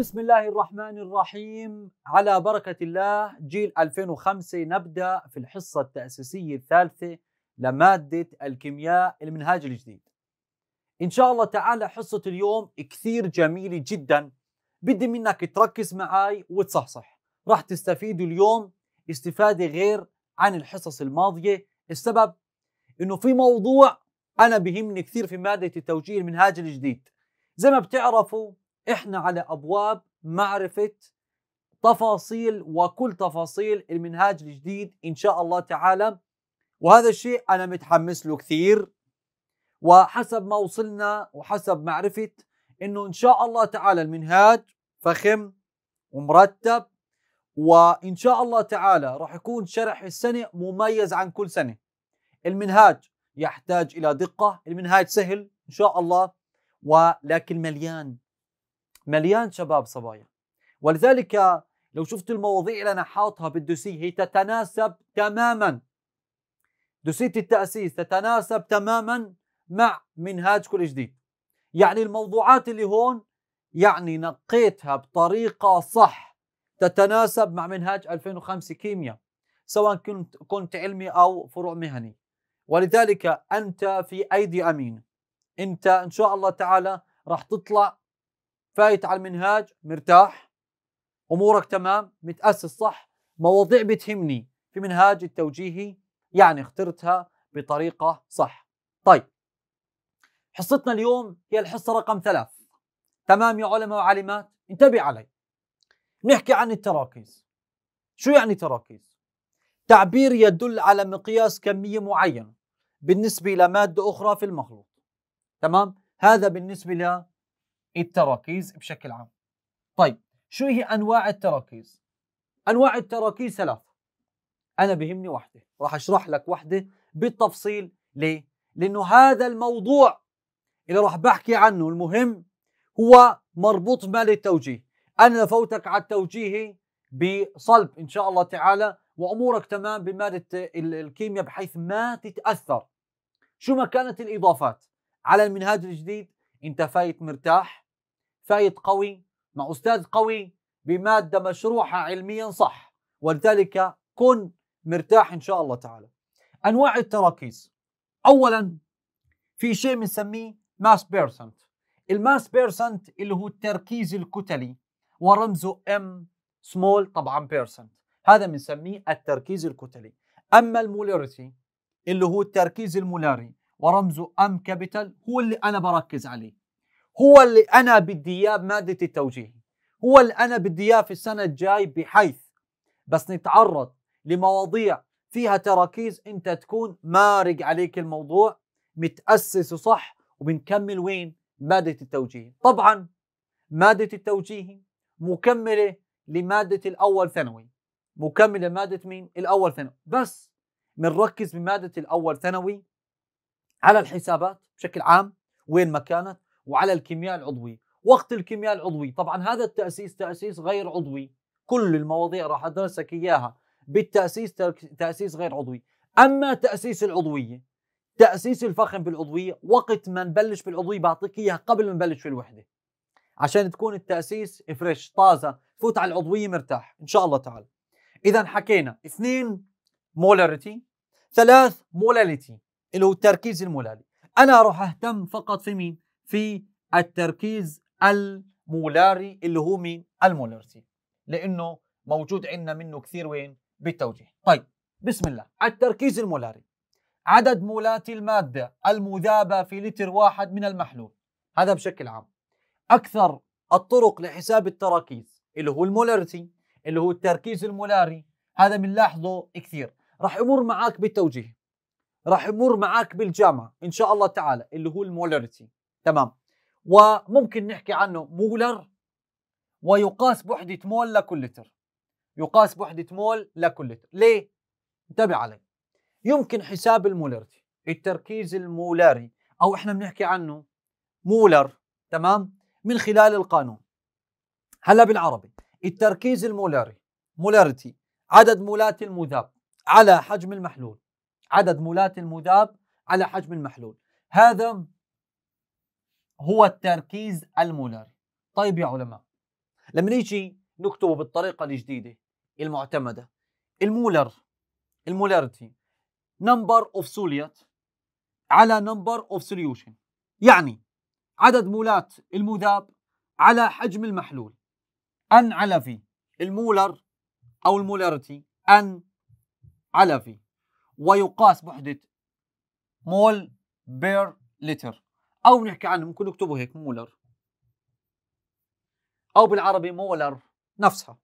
بسم الله الرحمن الرحيم على بركة الله جيل 2005 نبدأ في الحصة التأسيسية الثالثة لمادة الكيمياء المنهاج الجديد إن شاء الله تعالى حصة اليوم كثير جميلة جدا بدي منك تركز معاي وتصحصح راح تستفيد اليوم استفادة غير عن الحصص الماضية السبب إنه في موضوع أنا بهمني كثير في مادة التوجيه المنهاج الجديد زي ما بتعرفوا احنا على ابواب معرفه تفاصيل وكل تفاصيل المنهاج الجديد ان شاء الله تعالى وهذا الشيء انا متحمس له كثير وحسب ما وصلنا وحسب معرفه انه ان شاء الله تعالى المنهاج فخم ومرتب وان شاء الله تعالى راح يكون شرح السنه مميز عن كل سنه المنهاج يحتاج الى دقه المنهاج سهل ان شاء الله ولكن مليان مليان شباب صبايا ولذلك لو شفت المواضيع اللي انا حاطها بالدوسيه هي تتناسب تماما دوسيه التاسيس تتناسب تماما مع منهاجكم الجديد يعني الموضوعات اللي هون يعني نقيتها بطريقه صح تتناسب مع منهاج 2005 كيمياء سواء كنت كنت علمي او فروع مهني ولذلك انت في ايدي امين انت ان شاء الله تعالى راح تطلع فايت على المنهاج مرتاح امورك تمام متاسس صح مواضيع بتهمني في منهاج التوجيهي يعني اخترتها بطريقه صح طيب حصتنا اليوم هي الحصه رقم ثلاث تمام يا علماء وعالمات انتبه علي نحكي عن التراكيز شو يعني تراكيز تعبير يدل على مقياس كميه معينه بالنسبه لماده اخرى في المخلوط تمام هذا بالنسبه التراكيز بشكل عام طيب شو هي انواع التراكيز انواع التراكيز ثلاث انا بهمني واحده راح اشرح لك واحده بالتفصيل ليه لانه هذا الموضوع اللي راح بحكي عنه المهم هو مربوط مال التوجيه انا فوتك على التوجيهي بصلب ان شاء الله تعالى وامورك تمام بماده الكيمياء بحيث ما تتاثر شو ما كانت الاضافات على المنهاج الجديد انت فايت مرتاح فايت قوي مع أستاذ قوي بمادة مشروحة علميا صح ولذلك كن مرتاح إن شاء الله تعالى أنواع التراكيز أولا في شيء بنسميه ماس بيرسنت الماس بيرسنت اللي هو التركيز الكتلي ورمزه ام سمول طبعا بيرسنت هذا بنسميه التركيز الكتلي اما المولاريتي اللي هو التركيز المولاري ورمزه ام كابيتال هو اللي انا بركز عليه هو اللي انا بدي اياه بماده التوجيهي هو اللي انا بدي اياه في السنه الجاي بحيث بس نتعرض لمواضيع فيها تراكيز انت تكون مارق عليك الموضوع متاسس وصح وبنكمل وين ماده التوجيهي طبعا ماده التوجيهي مكمله لماده الاول ثانوي مكمله ماده مين الاول ثانوي بس بنركز بماده الاول ثانوي على الحسابات بشكل عام وين ما كانت وعلى الكيمياء العضوي وقت الكيمياء العضوي طبعا هذا التأسيس تأسيس غير عضوي كل المواضيع راح أدرسك إياها بالتأسيس تأسيس غير عضوي أما تأسيس العضوية تأسيس الفخم بالعضوية وقت ما نبلش بالعضوية بعطيك إياها قبل ما نبلش في الوحدة عشان تكون التأسيس فريش طازة فوت على العضوية مرتاح إن شاء الله تعالى إذا حكينا اثنين مولاريتي ثلاث مولاليتي اللي هو التركيز المولالي أنا راح أهتم فقط في مين؟ في التركيز المولاري اللي هو مين؟ المولرسي لانه موجود عندنا منه كثير وين؟ بالتوجيه. طيب بسم الله التركيز المولاري عدد مولات المادة المذابة في لتر واحد من المحلول هذا بشكل عام أكثر الطرق لحساب التراكيز اللي هو المولاريتي اللي هو التركيز المولاري هذا بنلاحظه كثير راح يمر معك بالتوجيه راح يمر معك بالجامعة إن شاء الله تعالى اللي هو المولاريتي تمام وممكن نحكي عنه مولر ويقاس بوحدة مول لكل لتر يقاس بوحدة مول لكل لتر ليه؟ انتبه علي يمكن حساب المولرتي التركيز المولاري أو إحنا بنحكي عنه مولر تمام من خلال القانون هلا بالعربي التركيز المولاري مولاريتي عدد مولات المذاب على حجم المحلول عدد مولات المذاب على حجم المحلول هذا هو التركيز المولاري طيب يا علماء لما نيجي نكتبه بالطريقة الجديدة المعتمدة المولر المولاريتي نمبر اوف سوليات على نمبر اوف سوليوشن يعني عدد مولات المذاب على حجم المحلول ان على في المولر او المولاريتي ان على في ويقاس بوحدة مول بير لتر او نحكي عنه ممكن نكتبه هيك مولر او بالعربي مولر نفسها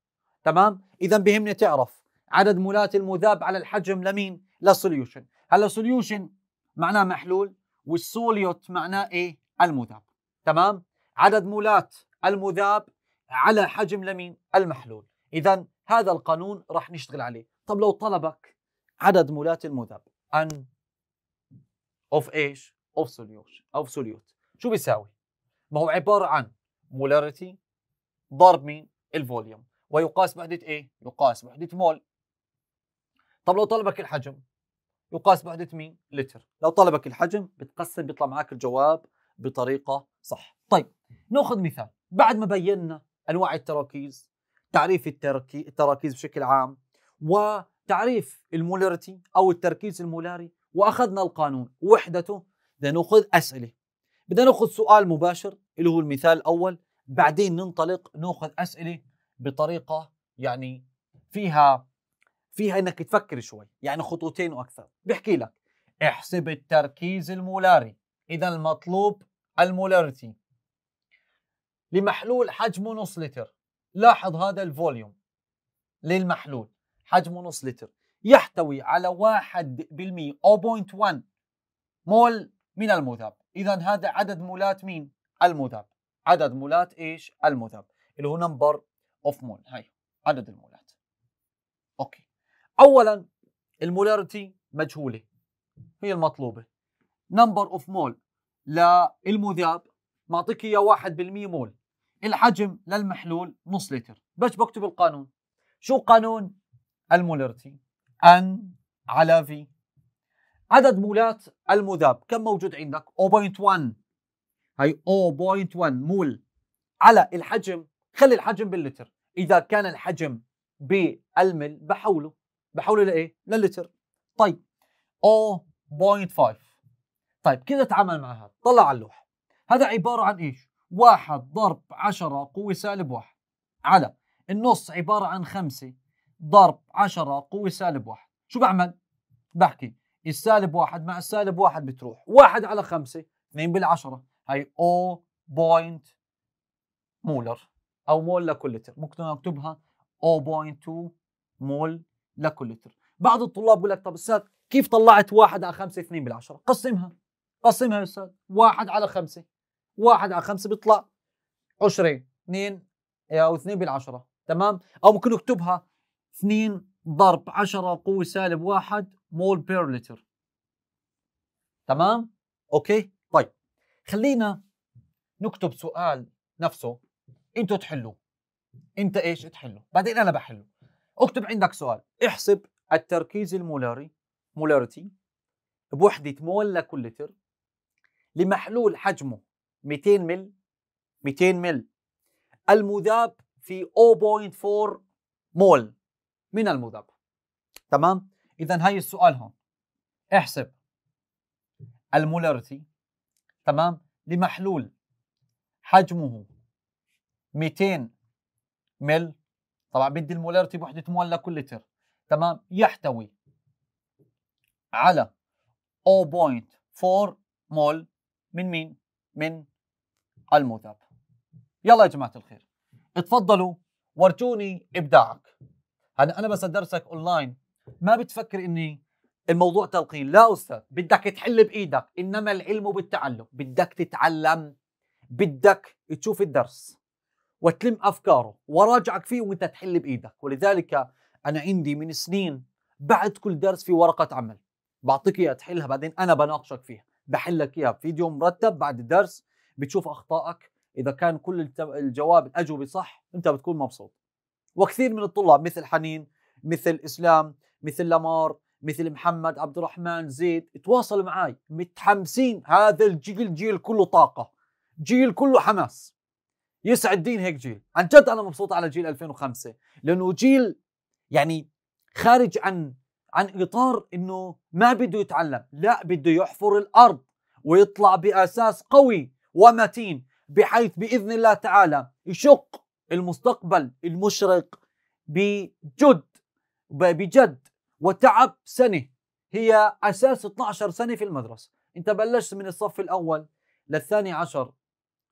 تمام اذا بهمني تعرف عدد مولات المذاب على الحجم لمين للسوليوشن هلا سوليوشن معناه محلول والسوليوت معناه ايه المذاب تمام عدد مولات المذاب على حجم لمين المحلول اذا هذا القانون راح نشتغل عليه طب لو طلبك عدد مولات المذاب ان اوف ايش اوف سوليوت شو بيساوي؟ ما هو عباره عن مولاريتي ضرب مين؟ الفوليوم ويقاس بوحده ايه؟ يقاس بوحده مول طب لو طلبك الحجم يقاس بوحده مين؟ لتر لو طلبك الحجم بتقسم بيطلع معك الجواب بطريقه صح طيب ناخذ مثال بعد ما بينا انواع التراكيز تعريف التركي... التراكيز بشكل عام وتعريف المولاريتي او التركيز المولاري واخذنا القانون وحدته بدنا ناخذ اسئله بدنا ناخذ سؤال مباشر اللي هو المثال الاول بعدين ننطلق ناخذ اسئله بطريقه يعني فيها فيها انك تفكر شوي يعني خطوتين واكثر بحكي لك احسب التركيز المولاري اذا المطلوب المولاريتي لمحلول حجمه نص لتر لاحظ هذا الفوليوم للمحلول حجمه نص لتر يحتوي على 1% 0.1 مول من المذاب اذا هذا عدد مولات مين المذاب عدد مولات ايش المذاب اللي هو نمبر اوف مول هاي عدد المولات اوكي اولا المولاريتي مجهوله هي المطلوبه نمبر اوف مول للمذاب معطيك اياه 1% مول الحجم للمحلول نص لتر بس بكتب القانون شو قانون المولاريتي ان على في عدد مولات المذاب كم موجود عندك 0.1 هي 0.1 مول على الحجم خلي الحجم باللتر اذا كان الحجم بالمل بحوله بحوله لايه للتر طيب 0.5 طيب كيف اتعامل مع هذا طلع على اللوحه هذا عباره عن ايش 1 ضرب 10 قوه سالب 1 على النص عباره عن 5 ضرب 10 قوه سالب 1 شو بعمل بحكي السالب واحد مع السالب واحد بتروح واحد على خمسة اثنين بالعشرة هاي او بوينت مولر او مول لكل لتر ممكن اكتبها 0.2 مول لكل لتر بعض الطلاب بقول لك طب استاذ كيف طلعت واحد على خمسة اثنين بالعشرة قسمها قسمها يا استاذ واحد على خمسة واحد على خمسة بيطلع 20 2 آه، او 2 بالعشرة تمام او ممكن اكتبها 2 ضرب 10 قوة سالب واحد مول بير لتر تمام اوكي طيب خلينا نكتب سؤال نفسه انتوا تحلوه انت ايش تحله بعدين انا بحله اكتب عندك سؤال احسب التركيز المولاري مولاريتي بوحدة مول لكل لتر لمحلول حجمه 200 مل 200 مل المذاب في 0.4 مول من المذاب تمام اذا هاي السؤال هون احسب المولاريتي تمام لمحلول حجمه 200 مل طبعا بدي المولاريتي بوحده مول لكل لتر تمام يحتوي على 0.4 مول من مين؟ من المذاب يلا يا جماعه الخير اتفضلوا ورجوني ابداعك هلا انا بس درسك اونلاين ما بتفكر اني الموضوع تلقين لا استاذ بدك تحل بايدك انما العلم بالتعلم بدك تتعلم بدك تشوف الدرس وتلم افكاره وراجعك فيه وانت تحل بايدك ولذلك انا عندي من سنين بعد كل درس في ورقه عمل بعطيك اياها تحلها بعدين انا بناقشك فيها بحل لك اياها فيديو مرتب بعد الدرس بتشوف اخطائك اذا كان كل الجواب الاجوبه صح انت بتكون مبسوط وكثير من الطلاب مثل حنين مثل اسلام مثل لامار مثل محمد عبد الرحمن زيد تواصل معي متحمسين هذا الجيل جيل كله طاقه جيل كله حماس يسعد دين هيك جيل عن جد انا مبسوط على جيل 2005 لانه جيل يعني خارج عن عن اطار انه ما بده يتعلم لا بده يحفر الارض ويطلع باساس قوي ومتين بحيث باذن الله تعالى يشق المستقبل المشرق بجد بجد وتعب سنه هي اساس 12 سنه في المدرسه انت بلشت من الصف الاول للثاني عشر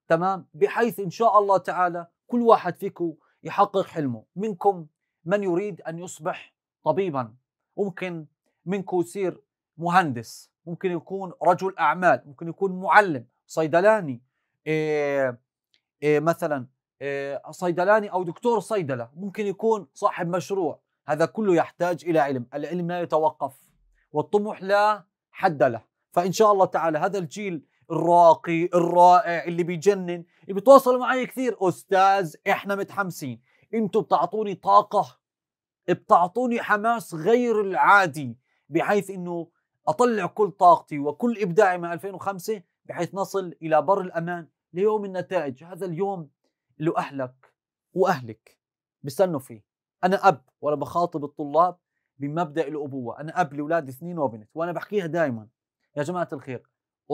تمام بحيث ان شاء الله تعالى كل واحد فيكم يحقق حلمه منكم من يريد ان يصبح طبيبا ممكن منكم يصير مهندس ممكن يكون رجل اعمال ممكن يكون معلم صيدلاني إيه إيه مثلا إيه صيدلاني او دكتور صيدله ممكن يكون صاحب مشروع هذا كله يحتاج إلى علم العلم لا يتوقف والطموح لا حد له فإن شاء الله تعالى هذا الجيل الراقي الرائع اللي بيجنن اللي بيتواصلوا معي كثير أستاذ إحنا متحمسين انتم بتعطوني طاقة بتعطوني حماس غير العادي بحيث أنه أطلع كل طاقتي وكل إبداعي من 2005 بحيث نصل إلى بر الأمان ليوم النتائج هذا اليوم له أهلك وأهلك بستنوا فيه انا اب وانا بخاطب الطلاب بمبدا الابوه انا اب لاولادي اثنين وبنت وانا بحكيها دائما يا جماعه الخير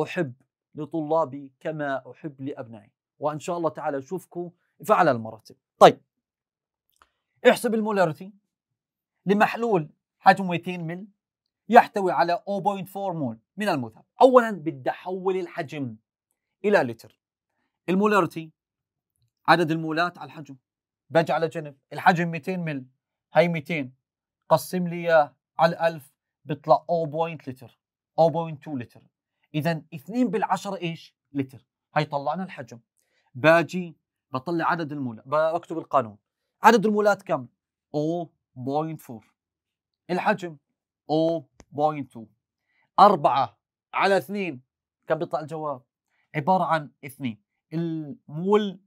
احب لطلابي كما احب لابنائي وان شاء الله تعالى اشوفكم فعلى المراتب طيب احسب المولاريتي لمحلول حجم 200 مل يحتوي على 0.4 مول من المذهب اولا بدي احول الحجم الى لتر المولاريتي عدد المولات على الحجم باجي على جنب الحجم 200 مل هي 200 قسم لي اياه على 1000 بيطلع 0.2 لتر 0.2 لتر اذا 2 بالعشرة ايش لتر هي طلعنا الحجم باجي بطلع عدد المولات بكتب القانون عدد المولات كم 0.4 الحجم 0.2 4 على 2 كم بيطلع الجواب عباره عن 2 المول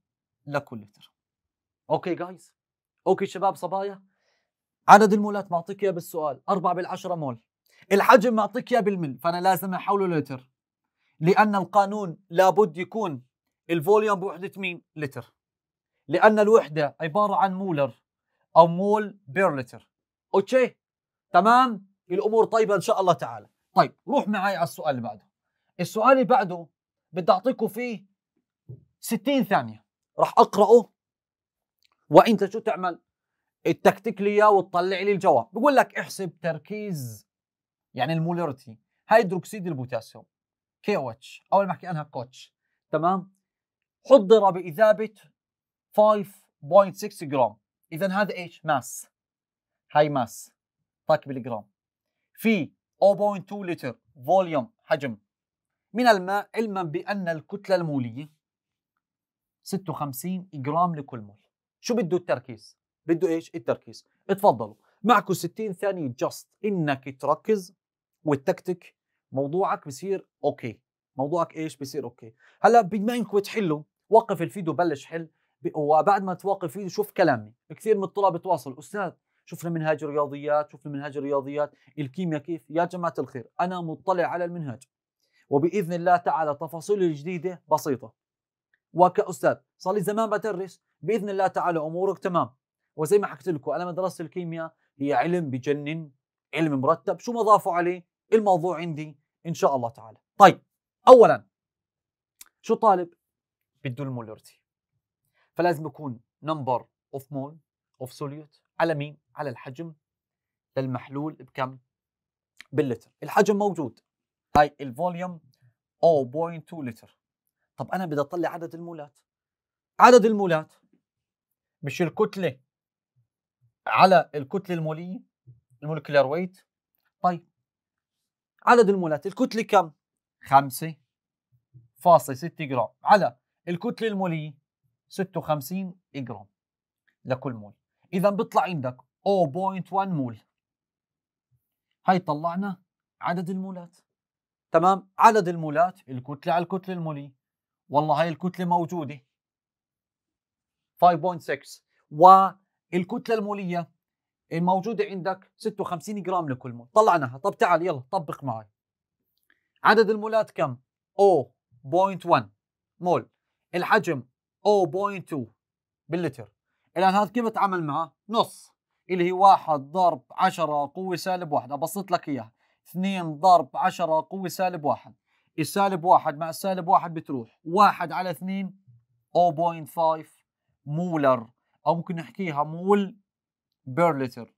لكل لتر اوكي جايز اوكي شباب صبايا عدد المولات معطيك اياه بالسؤال 4 بالعشرة مول الحجم معطيك اياه بالمل فانا لازم احوله لتر لان القانون لابد يكون الفوليوم بوحده مين لتر لان الوحده عباره عن مولر او مول بير لتر اوكي تمام الامور طيبه ان شاء الله تعالى طيب روح معي على السؤال اللي بعده السؤال اللي بعده بدي اعطيكم فيه 60 ثانيه راح اقراه وانت شو تعمل؟ التكتيك لي اياه وتطلع لي الجواب بقول لك احسب تركيز يعني المولرتي هيدروكسيد البوتاسيوم كي او اتش اول ما احكي عنها كوتش تمام حضر باذابه 5.6 جرام اذا هذا ايش ماس هاي ماس طاك بالجرام في 0.2 لتر فوليوم حجم من الماء علما بان الكتله الموليه 56 جرام لكل مول شو بده التركيز بده ايش التركيز اتفضلوا معكم 60 ثانيه جاست انك تركز والتكتك موضوعك بصير اوكي موضوعك ايش بصير اوكي هلا بما انكم تحلوا وقف الفيديو بلش حل وبعد ما توقف الفيديو شوف كلامي كثير من الطلاب بتواصل استاذ شفنا منهاج الرياضيات شفنا منهاج الرياضيات الكيمياء كيف يا جماعه الخير انا مطلع على المنهاج وباذن الله تعالى تفاصيل الجديده بسيطه وكاستاذ صار لي زمان بدرس باذن الله تعالى امورك تمام وزي ما حكيت لكم انا مدرسه الكيمياء هي علم بجنن علم مرتب شو ما ضافوا عليه الموضوع عندي ان شاء الله تعالى طيب اولا شو طالب بده المولرتي فلازم يكون نمبر اوف مول اوف سوليوت على مين على الحجم للمحلول بكم باللتر الحجم موجود هاي الفوليوم 0.2 لتر طب انا بدي اطلع عدد المولات عدد المولات مش الكتله على الكتله الموليه المولكيولار ويت طيب عدد المولات الكتله كم 5.6 جرام على الكتله الموليه 56 جرام لكل مول اذا بيطلع عندك 0.1 مول هاي طلعنا عدد المولات تمام عدد المولات الكتله على الكتله الموليه والله هاي الكتله موجوده 5.6 والكتله الموليه الموجوده عندك 56 جرام لكل مول طلعناها طب تعال يلا طبق معي عدد المولات كم 0.1 مول الحجم 0.2 باللتر الان هذا كيف بتعامل معه نص اللي هي 1 ضرب 10 قوه سالب 1 ابسط لك اياها 2 ضرب 10 قوه سالب 1 السالب واحد مع السالب واحد بتروح واحد على اثنين 0.5 مولر أو ممكن نحكيها مول بير لتر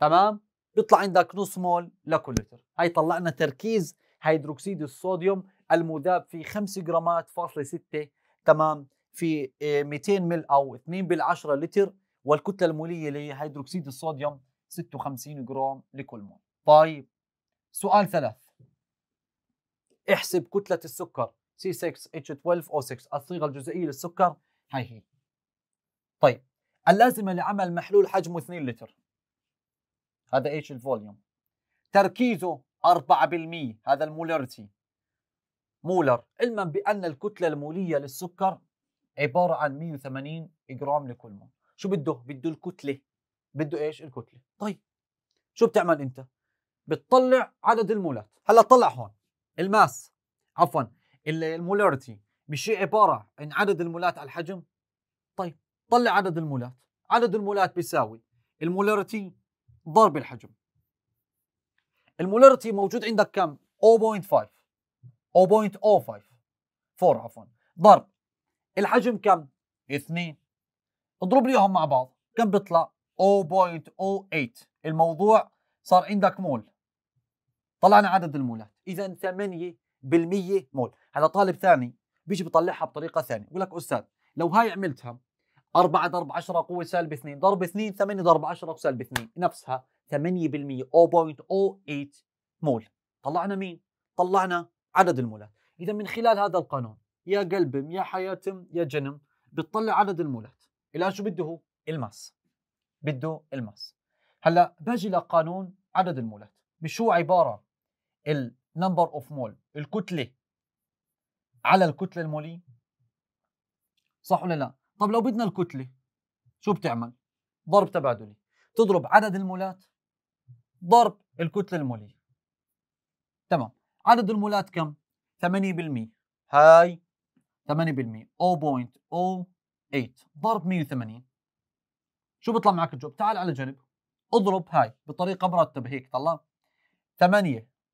تمام بيطلع عندك نص مول لكل لتر هاي طلعنا تركيز هيدروكسيد الصوديوم المذاب في 5 جرامات فاصلة 6 تمام في 200 آه، مل أو 2 بالعشرة لتر والكتلة المولية لهيدروكسيد الصوديوم 56 جرام لكل مول طيب سؤال ثلاث احسب كتلة السكر C6H12O6 الصيغة الجزئية للسكر هاي هي طيب اللازمة لعمل محلول حجمه 2 لتر هذا H الفوليوم تركيزه 4% هذا المولاريتي مولر علما بأن الكتلة المولية للسكر عبارة عن 180 جرام لكل مول شو بده؟ بده الكتلة بده ايش؟ الكتلة طيب شو بتعمل انت؟ بتطلع عدد المولات هلا طلع هون الماس عفوا المولارتي مش عباره عن عدد المولات على الحجم طيب طلع عدد المولات عدد المولات بيساوي المولارتي ضرب الحجم المولارتي موجود عندك كم 0.5 0.05 4 عفوا ضرب الحجم كم 2 اضرب لي اياهم مع بعض كم بيطلع 0.08 الموضوع صار عندك مول طلعنا عدد المولات اذا 8% مول هذا طالب ثاني بيجي بيطلعها بطريقه ثانيه بقول لك استاذ لو هاي عملتها 4 ضرب 10 قوه سالب 2 ضرب 2 8 ضرب 10 سالب 2 نفسها 8% 0.08 مول طلعنا مين طلعنا عدد المولات اذا من خلال هذا القانون يا قلبم يا حياتم يا جنم بتطلع عدد المولات الان شو بده هو الماس بده الماس هلا باجي لقانون عدد المولات مش هو عباره النمبر اوف مول الكتله على الكتله الموليه صح ولا لا طب لو بدنا الكتله شو بتعمل ضرب تبادلي تضرب عدد المولات ضرب الكتله الموليه تمام عدد المولات كم 8% هاي 8% 0.08 ضرب 180 شو بيطلع معك الجواب تعال على جنب اضرب هاي بطريقه مرتبه هيك طلع 8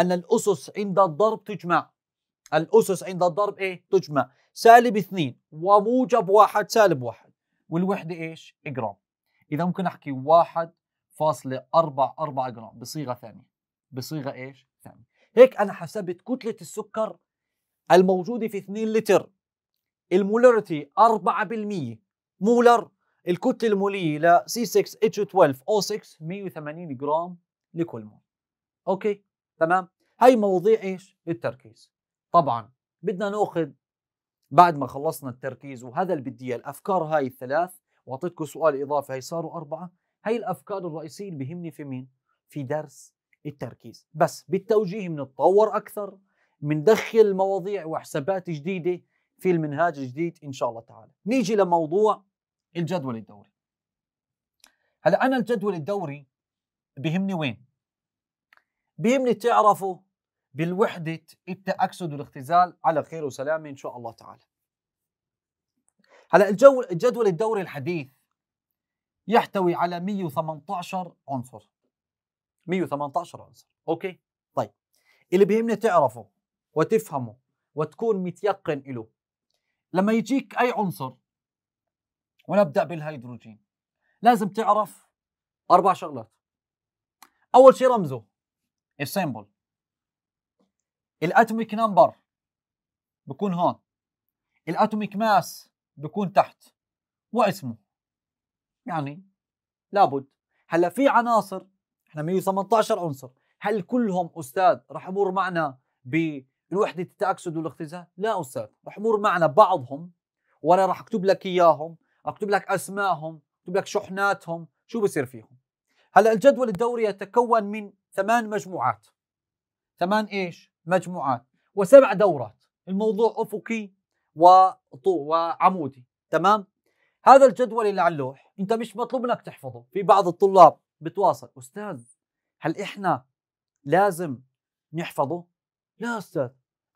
أن الأسس عند الضرب تجمع الأسس عند الضرب إيه؟ تجمع سالب اثنين وموجب واحد سالب واحد والوحدة إيش؟ جرام إذا ممكن أحكي واحد فاصلة أربع أربع جرام بصيغة ثانية بصيغة إيش؟ ثانية هيك أنا حسبت كتلة السكر الموجودة في 2 لتر المولرتي 4% مولر الكتلة المولية ل C6H12O6 180 جرام لكل مول اوكي تمام هي مواضيع ايش التركيز طبعا بدنا ناخذ بعد ما خلصنا التركيز وهذا اللي بدي اياه الافكار هاي الثلاث واعطيتكم سؤال اضافي هي صاروا اربعه هي الافكار الرئيسيه اللي بهمني في مين في درس التركيز بس بالتوجيه بنتطور اكثر بندخل مواضيع وحسابات جديده في المنهاج الجديد ان شاء الله تعالى نيجي لموضوع الجدول الدوري هلا انا الجدول الدوري بهمني وين بيمني تعرفه بالوحدة التأكسد والاختزال على خير وسلامة إن شاء الله تعالى هلا الجو الجدول الدوري الحديث يحتوي على 118 عنصر 118 عنصر اوكي طيب اللي بيهمني تعرفه وتفهمه وتكون متيقن له لما يجيك اي عنصر ونبدا بالهيدروجين لازم تعرف اربع شغلات اول شيء رمزه السيمبل الاتوميك نمبر بكون هون الاتوميك ماس بكون تحت واسمه يعني لابد هلا في عناصر احنا 118 عنصر هل كلهم استاذ رح يمر معنا بالوحده التاكسد والاختزال لا استاذ رح يمر معنا بعضهم وانا رح اكتب لك اياهم اكتب لك اسمائهم اكتب لك شحناتهم شو بصير فيهم هلا الجدول الدوري يتكون من ثمان مجموعات ثمان ايش؟ مجموعات وسبع دورات الموضوع افقي وطو وعمودي تمام؟ هذا الجدول اللي على اللوح انت مش مطلوب منك تحفظه في بعض الطلاب بتواصل استاذ هل احنا لازم نحفظه؟ لا استاذ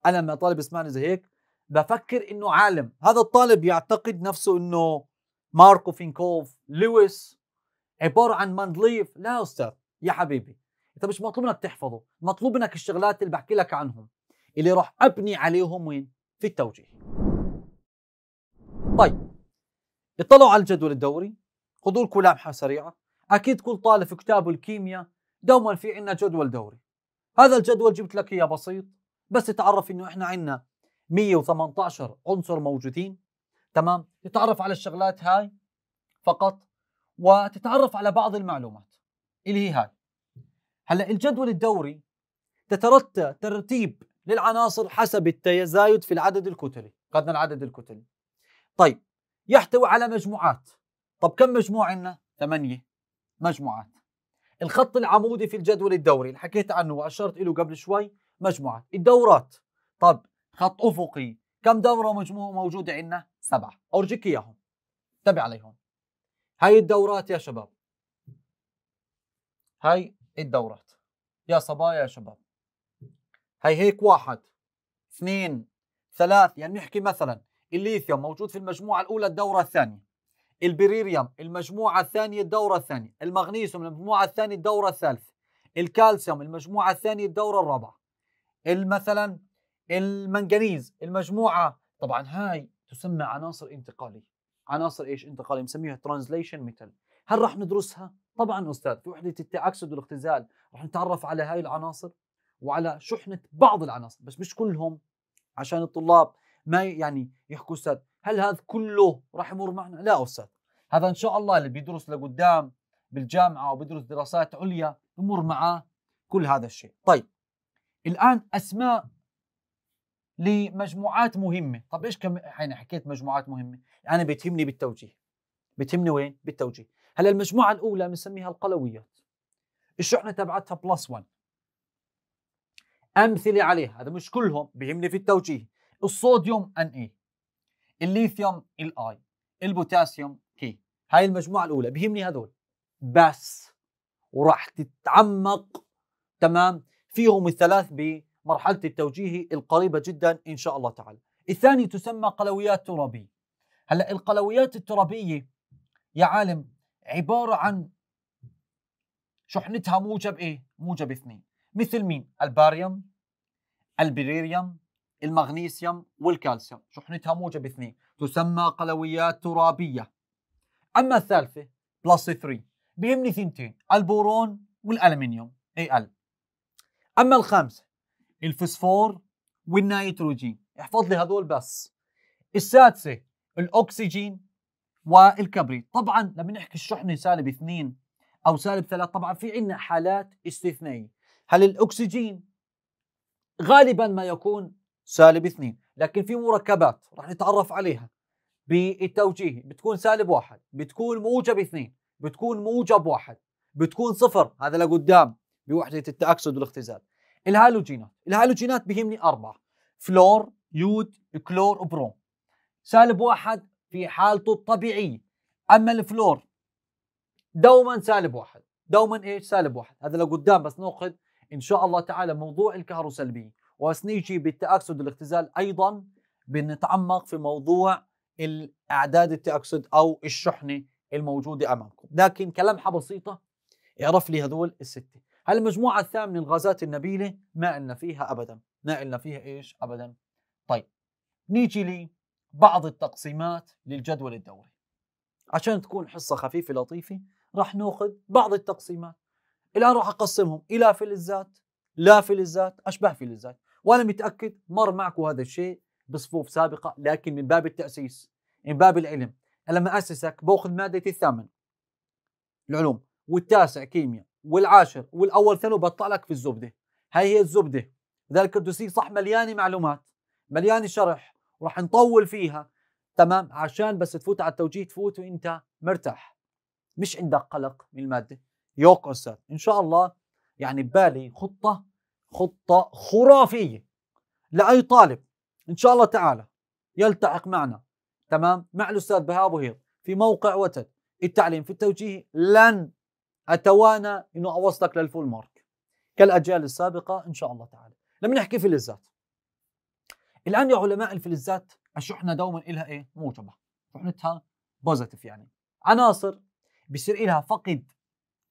انا لما طالب يسمعني زي هيك بفكر انه عالم هذا الطالب يعتقد نفسه انه ماركو فينكوف لويس عبارة عن مندليف لا أستاذ يا حبيبي انت مش مطلوب انك تحفظه مطلوب انك الشغلات اللي بحكي لك عنهم اللي راح ابني عليهم وين في التوجيه طيب اطلعوا على الجدول الدوري خذوا لكم لمحه سريعه اكيد كل طالب في كتابه الكيمياء دوما في عندنا جدول دوري هذا الجدول جبت لك اياه بسيط بس تتعرف انه احنا عندنا 118 عنصر موجودين تمام تتعرف على الشغلات هاي فقط وتتعرف على بعض المعلومات اللي هي هاي هلا الجدول الدوري تترتب ترتيب للعناصر حسب التزايد في العدد الكتلي قدنا العدد الكتلي طيب يحتوي على مجموعات طب كم مجموعة عندنا؟ ثمانية مجموعات الخط العمودي في الجدول الدوري اللي حكيت عنه وأشرت له قبل شوي مجموعات الدورات طب خط أفقي كم دورة مجموعة موجودة عندنا؟ سبعة أرجيك إياهم تبع عليهم هاي الدورات يا شباب هاي الدورات يا صبايا يا شباب هي هيك واحد اثنين ثلاث يعني نحكي مثلا الليثيوم موجود في المجموعة الأولى الدورة الثانية البريريوم المجموعة الثانية الدورة الثانية المغنيسيوم المجموعة الثانية الدورة الثالثة الكالسيوم المجموعة الثانية الدورة الرابعة مثلا المنغنيز المجموعة طبعا هاي تسمى عناصر انتقالية عناصر ايش انتقالية بنسميها ترانزليشن ميتال هل راح ندرسها طبعا استاذ في وحده التعاكسد والاختزال رح نتعرف على هاي العناصر وعلى شحنه بعض العناصر بس مش كلهم عشان الطلاب ما يعني يحكوا استاذ هل هذا كله راح يمر معنا لا استاذ هذا ان شاء الله اللي بيدرس لقدام بالجامعه وبيدرس دراسات عليا يمر معاه كل هذا الشيء طيب الان اسماء لمجموعات مهمه طب ايش كم يعني حكيت مجموعات مهمه انا بتهمني بالتوجيه بتهمني وين بالتوجيه هلا المجموعه الاولى بنسميها القلويات الشحنه تبعتها بلس 1 امثله عليها هذا مش كلهم بيهمني في التوجيه الصوديوم ان اي الليثيوم الاي البوتاسيوم كي هاي المجموعه الاولى بيهمني هذول بس وراح تتعمق تمام فيهم الثلاث بمرحله التوجيه القريبه جدا ان شاء الله تعالى الثاني تسمى قلويات ترابيه هلا القلويات الترابيه يا عالم عباره عن شحنتها موجب ايه؟ موجب اثنين مثل مين؟ الباريوم البريريوم المغنيسيوم والكالسيوم شحنتها موجب اثنين تسمى قلويات ترابية أما الثالثة بلس 3 بيهمني ثنتين البورون والألمنيوم أي ال أما الخامسة الفسفور والنيتروجين احفظ لي هذول بس السادسة الأكسجين والكبريت طبعا لما نحكي الشحنه سالب اثنين او سالب ثلاث طبعا في عندنا حالات استثنائيه هل الاكسجين غالبا ما يكون سالب اثنين لكن في مركبات راح نتعرف عليها بالتوجيهي بتكون سالب واحد بتكون موجب اثنين بتكون موجب واحد بتكون صفر هذا لقدام بوحدة التأكسد والاختزال الهالوجينات الهالوجينات بهمني أربعة فلور يود كلور بروم سالب واحد في حالته الطبيعية أما الفلور دوما سالب واحد دوما ايش سالب واحد هذا لقدام بس ناخذ ان شاء الله تعالى موضوع الكهروسلبيه وسنيجي بالتاكسد والاختزال ايضا بنتعمق في موضوع الاعداد التاكسد او الشحنه الموجوده امامكم لكن كلمحه بسيطه اعرف لي هذول السته هالمجموعه الثامنه الغازات النبيله ما إلنا فيها ابدا ما إلنا فيها ايش ابدا طيب نيجي لي بعض التقسيمات للجدول الدوري عشان تكون حصة خفيفة لطيفة راح ناخذ بعض التقسيمات الآن راح أقسمهم إلى فلزات لا فلزات أشباه فلزات وأنا متأكد مر معكم هذا الشيء بصفوف سابقة لكن من باب التأسيس من باب العلم أنا لما أسسك باخذ مادتي الثامن العلوم والتاسع كيمياء والعاشر والأول ثانوي بطلع لك في الزبدة هاي هي الزبدة لذلك الدوسي صح مليانة معلومات مليانة شرح راح نطول فيها تمام عشان بس تفوت على التوجيه تفوت وانت مرتاح مش عندك قلق من الماده يوك استاذ ان شاء الله يعني ببالي خطه خطه خرافيه لاي طالب ان شاء الله تعالى يلتحق معنا تمام مع الاستاذ بهاء ابو هيط في موقع وتد التعليم في التوجيه لن اتوانى انه اوصلك للفول مارك كالاجيال السابقه ان شاء الله تعالى لما نحكي في اللذات الان يا علماء الفلزات الشحنه دوما لها ايه؟ موجبه شحنتها بوزيتيف يعني عناصر بصير لها فقد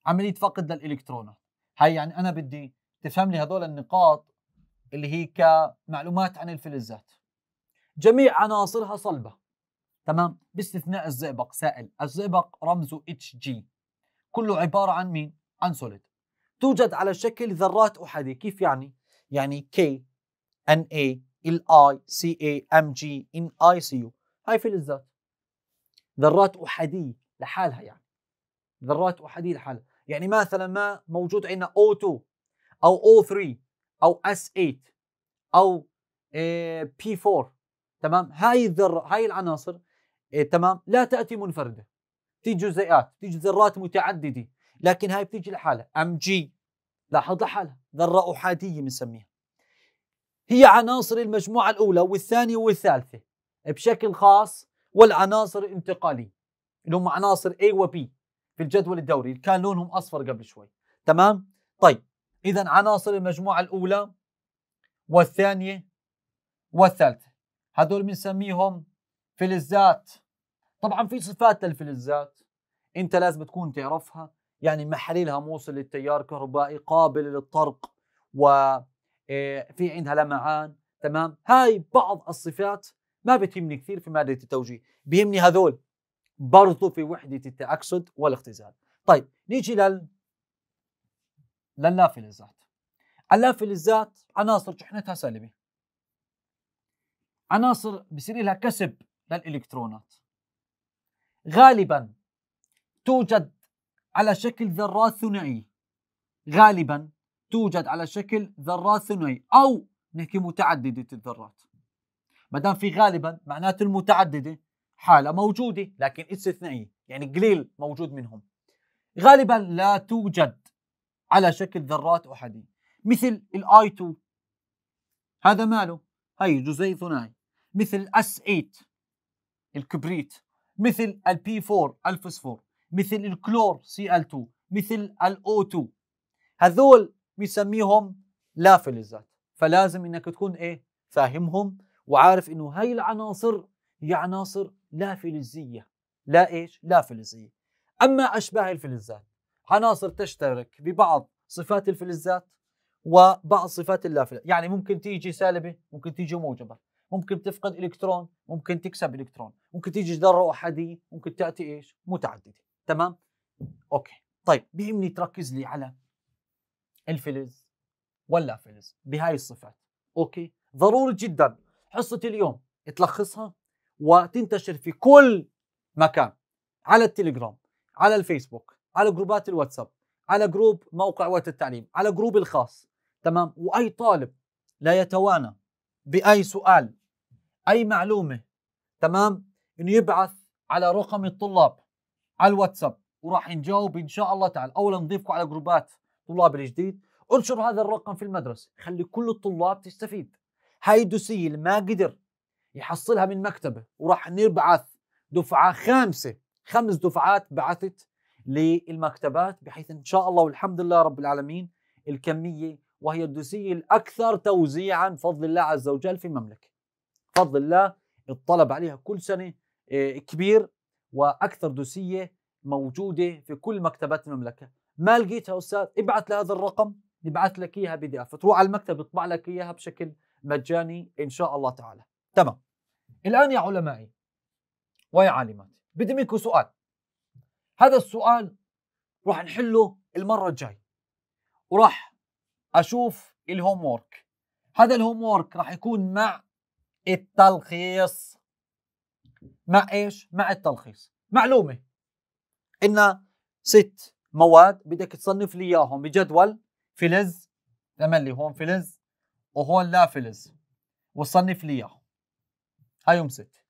عمليه فقد للالكترونات هاي يعني انا بدي تفهم لي هذول النقاط اللي هي كمعلومات عن الفلزات جميع عناصرها صلبه تمام باستثناء الزئبق سائل الزئبق رمزه اتش جي كله عباره عن مين عن سوليد توجد على شكل ذرات احاديه كيف يعني يعني كي ان اي ال I C A M G ان I C U هاي فلزات ذرات أحادية لحالها يعني ذرات أحادية لحالها يعني مثلا ما موجود عندنا O2 أو O3 أو S8 أو P4 آه، تمام هاي الذرة هاي العناصر آه، تمام لا تأتي منفردة تيجي جزيئات تيجي ذرات متعددة لكن هاي بتيجي لحالها ام جي لاحظ لحالها ذرة أحادية بنسميها هي عناصر المجموعة الأولى والثانية والثالثة بشكل خاص والعناصر الانتقالية اللي هم عناصر A و B في الجدول الدوري اللي كان لونهم أصفر قبل شوي تمام؟ طيب إذا عناصر المجموعة الأولى والثانية والثالثة هذول بنسميهم فلزات طبعا في صفات للفلزات انت لازم تكون تعرفها يعني محللها موصل للتيار كهربائي قابل للطرق و إيه، في عندها لمعان تمام هاي بعض الصفات ما بتهمني كثير في ماده التوجيه بيهمني هذول برضو في وحده التاكسد والاختزال طيب نيجي لل للاف للذات اللاف للذات عناصر شحنتها سالبه عناصر بصير لها كسب للالكترونات غالبا توجد على شكل ذرات ثنائيه غالبا توجد على شكل ذرات ثنائي أو نحكي متعددة الذرات ما دام في غالبا معناته المتعددة حالة موجودة لكن استثنائية يعني قليل موجود منهم غالبا لا توجد على شكل ذرات أحادية مثل الاي 2 هذا ماله هي جزيء ثنائي مثل اس 8 الكبريت مثل البي 4 الفوسفور مثل الكلور سي ال 2 مثل الاو 2 هذول بيسميهم لا للذات فلازم انك تكون ايه فاهمهم وعارف انه هاي العناصر هي عناصر لا فلزيه لا ايش لا فلزيه اما اشباه الفلزات عناصر تشترك ببعض صفات الفلزات وبعض صفات اللافلة يعني ممكن تيجي سالبة ممكن تيجي موجبة ممكن تفقد إلكترون ممكن تكسب إلكترون ممكن تيجي ذرة أحادية ممكن تأتي إيش متعددة تمام أوكي طيب بيهمني تركز لي على الفلز ولا فلز بهاي الصفات اوكي ضروري جدا حصه اليوم تلخصها وتنتشر في كل مكان على التليجرام على الفيسبوك على جروبات الواتساب على جروب موقع وقت التعليم على جروب الخاص تمام واي طالب لا يتوانى باي سؤال اي معلومه تمام انه يبعث على رقم الطلاب على الواتساب وراح نجاوب ان شاء الله تعالى اولا نضيفكم على جروبات الطلاب الجديد انشر هذا الرقم في المدرسة خلي كل الطلاب تستفيد هاي الدوسية اللي ما قدر يحصلها من مكتبه وراح نبعث دفعة خامسة خمس دفعات بعثت للمكتبات بحيث ان شاء الله والحمد لله رب العالمين الكمية وهي الدوسية الأكثر توزيعا بفضل الله عز وجل في المملكة بفضل الله الطلب عليها كل سنة آه، كبير وأكثر دوسية موجودة في كل مكتبات المملكة ما لقيتها استاذ ابعث لهذا الرقم نبعث لك اياها بي دي اف تروح على المكتب يطبع لك اياها بشكل مجاني ان شاء الله تعالى تمام الان يا علمائي ويا عالماتي بدي منكم سؤال هذا السؤال راح نحله المره الجاي وراح اشوف الهوم وورك هذا الهوم وورك راح يكون مع التلخيص مع ايش مع التلخيص معلومه ان ست مواد بدك تصنف لي اياهم بجدول فلز تملي لي هون فلز وهون لا فلز وصنف لي اياهم هايهم ست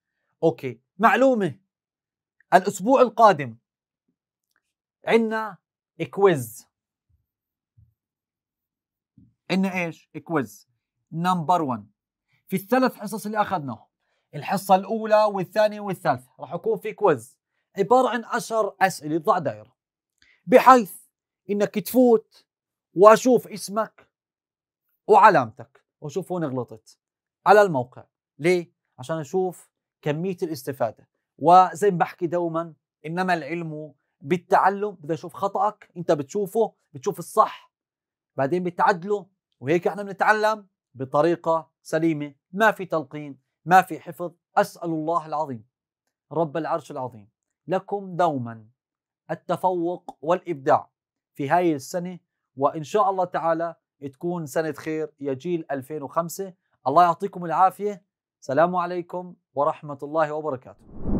اوكي معلومه الاسبوع القادم عندنا كويز عندنا ايش؟ كويز نمبر 1 في الثلاث حصص اللي اخذناهم الحصه الاولى والثانيه والثالثه راح يكون في كويز عباره عن 10 اسئله ضع دائره بحيث انك تفوت واشوف اسمك وعلامتك واشوف وين غلطت على الموقع ليه عشان اشوف كميه الاستفاده وزي ما بحكي دوما انما العلم بالتعلم بدي اشوف خطأك انت بتشوفه بتشوف الصح بعدين بتعدله وهيك احنا بنتعلم بطريقة سليمة ما في تلقين ما في حفظ أسأل الله العظيم رب العرش العظيم لكم دوما التفوق والإبداع في هاي السنة وإن شاء الله تعالى تكون سنة خير يا جيل 2005 الله يعطيكم العافية سلام عليكم ورحمة الله وبركاته